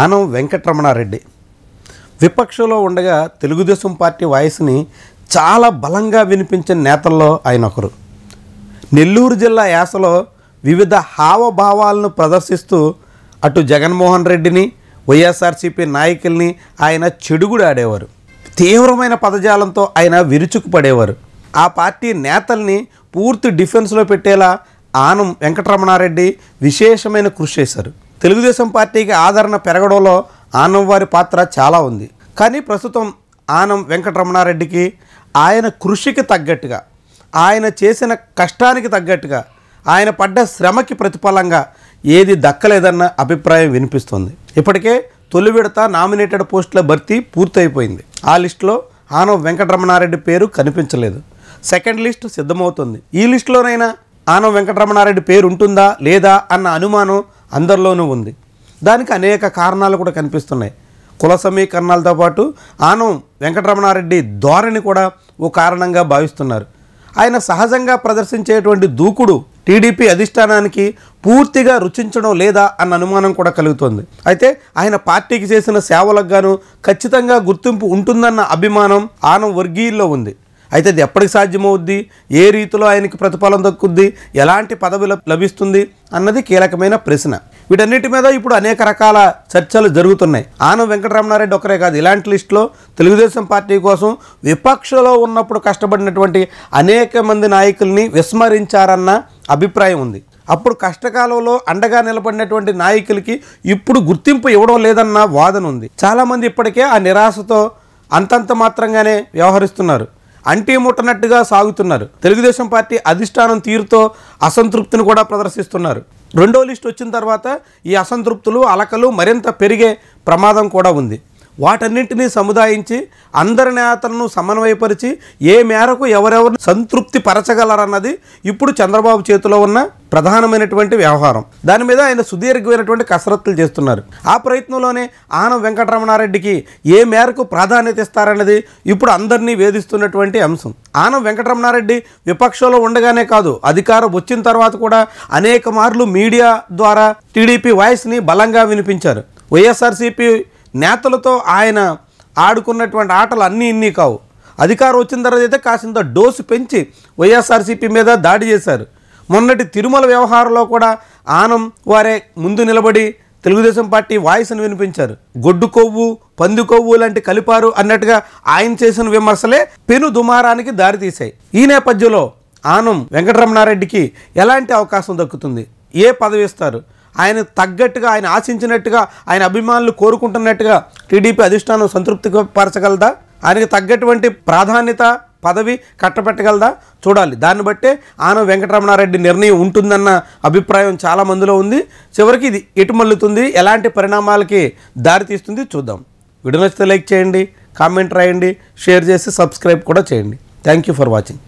ఆనం వెంకటరమణారెడ్డి విపక్షంలో ఉండగా తెలుగుదేశం పార్టీ వాయిస్ని చాలా బలంగా వినిపించిన నేతల్లో ఆయన ఒకరు నెల్లూరు జిల్లా యాసలో వివిధ హావభావాలను ప్రదర్శిస్తూ అటు జగన్మోహన్ రెడ్డిని వైఎస్ఆర్సీపీ నాయకుల్ని ఆయన చెడుగుడాడేవారు తీవ్రమైన పదజాలంతో ఆయన విరుచుకుపడేవారు ఆ పార్టీ నేతల్ని పూర్తి డిఫెన్స్లో పెట్టేలా ఆనం వెంకటరమణారెడ్డి విశేషమైన కృషి చేశారు తెలుగుదేశం పార్టీకి ఆదరణ పెరగడంలో ఆనం వారి పాత్ర చాలా ఉంది కానీ ప్రస్తుతం ఆనం వెంకటరమణారెడ్డికి ఆయన కృషికి తగ్గట్టుగా ఆయన చేసిన కష్టానికి తగ్గట్టుగా ఆయన పడ్డ శ్రమకి ప్రతిఫలంగా ఏది దక్కలేదన్న అభిప్రాయం వినిపిస్తుంది ఇప్పటికే తొలి విడత నామినేటెడ్ పోస్టుల భర్తీ పూర్తయిపోయింది ఆ లిస్టులో ఆనం వెంకటరమణారెడ్డి పేరు కనిపించలేదు సెకండ్ లిస్ట్ సిద్ధమవుతుంది ఈ లిస్టులోనైనా ఆనం వెంకటరమణారెడ్డి పేరు ఉంటుందా లేదా అన్న అనుమానం అందరిలోనూ ఉంది దానికి అనేక కారణాలు కూడా కనిపిస్తున్నాయి కుల సమీకరణాలతో పాటు ఆనం వెంకటరమణారెడ్డి ధోరణి కూడా ఓ కారణంగా భావిస్తున్నారు ఆయన సహజంగా ప్రదర్శించేటువంటి దూకుడు టీడీపీ అధిష్టానానికి పూర్తిగా రుచించడం లేదా అన్న అనుమానం కూడా కలుగుతోంది అయితే ఆయన పార్టీకి చేసిన సేవలకు గాను ఖచ్చితంగా గుర్తింపు ఉంటుందన్న అభిమానం ఆనం వర్గీయుల్లో ఉంది అయితే అది ఎప్పటికి సాధ్యమవుద్ది ఏ రీతిలో ఆయనకి ప్రతిఫలం దక్కుద్ది ఎలాంటి పదవి లభిస్తుంది అన్నది కీలకమైన ప్రశ్న వీటన్నిటి మీద ఇప్పుడు అనేక రకాల చర్చలు జరుగుతున్నాయి ఆనం వెంకటరమణారెడ్డి ఒకరే కాదు ఇలాంటి లిస్టులో తెలుగుదేశం పార్టీ కోసం విపక్షలో ఉన్నప్పుడు కష్టపడినటువంటి అనేక మంది నాయకుల్ని విస్మరించారన్న అభిప్రాయం ఉంది అప్పుడు కష్టకాలంలో అండగా నిలబడినటువంటి నాయకులకి ఇప్పుడు గుర్తింపు ఇవ్వడం లేదన్న వాదన ఉంది చాలామంది ఇప్పటికే ఆ నిరాశతో అంతంత మాత్రంగానే వ్యవహరిస్తున్నారు అంటే ముట్టనట్టుగా సాగుతున్నారు తెలుగుదేశం పార్టీ అధిష్టానం తీరుతో అసంతృప్తిని కూడా ప్రదర్శిస్తున్నారు రెండో లిస్ట్ వచ్చిన తర్వాత ఈ అసంతృప్తులు అలకలు మరింత పెరిగే ప్రమాదం కూడా ఉంది వాటన్నింటినీ సముదాయించి అందరి నేతలను సమన్వయపరిచి ఏ మేరకు ఎవరెవరు సంతృప్తి పరచగలరన్నది ఇప్పుడు చంద్రబాబు చేతిలో ఉన్న ప్రధానమైనటువంటి వ్యవహారం దాని మీద ఆయన సుదీర్ఘమైనటువంటి కసరత్తులు చేస్తున్నారు ఆ ప్రయత్నంలోనే ఆనం వెంకటరమణారెడ్డికి ఏ మేరకు ప్రాధాన్యత ఇస్తారన్నది ఇప్పుడు అందరినీ వేధిస్తున్నటువంటి అంశం ఆనం వెంకటరమణారెడ్డి విపక్షంలో ఉండగానే కాదు అధికారం వచ్చిన తర్వాత కూడా అనేక మార్లు మీడియా ద్వారా టీడీపీ వాయిస్ని బలంగా వినిపించారు వైఎస్ఆర్సీపీ నేతలతో ఆయన ఆడుకున్నటువంటి ఆటలు అన్నీ ఇన్ని కావు అధికారం వచ్చిన తర్వాత అయితే కాసింత డోసు పెంచి వైఎస్ఆర్సీపీ మీద దాడి చేశారు మొన్నటి తిరుమల వ్యవహారంలో కూడా ఆనం వారే ముందు నిలబడి తెలుగుదేశం పార్టీ వాయిస్ను వినిపించారు గొడ్డు కొవ్వు పంది కొవ్వు లాంటి కలిపారు అన్నట్టుగా ఆయన చేసిన విమర్శలే పెను దుమారానికి దారితీశాయి ఈ నేపథ్యంలో ఆనం వెంకటరమణారెడ్డికి ఎలాంటి అవకాశం దక్కుతుంది ఏ పదవి ఇస్తారు ఆయన తగ్గట్టుగా ఆయన ఆశించినట్టుగా ఆయన అభిమానులు కోరుకుంటున్నట్టుగా టీడీపీ అధిష్టానం సంతృప్తిగా పరచగలదా ఆయనకు తగ్గటువంటి ప్రాధాన్యత పదవి కట్టపెట్టగలదా చూడాలి దాన్ని బట్టే ఆనం వెంకటరమణారెడ్డి నిర్ణయం ఉంటుందన్న అభిప్రాయం చాలా మందిలో ఉంది చివరికి ఇది ఎటు మల్లుతుంది ఎలాంటి పరిణామాలకి దారితీస్తుంది చూద్దాం వీడియో నచ్చితే లైక్ చేయండి కామెంట్ రాయండి షేర్ చేసి సబ్స్క్రైబ్ కూడా చేయండి థ్యాంక్ యూ ఫర్ వాచింగ్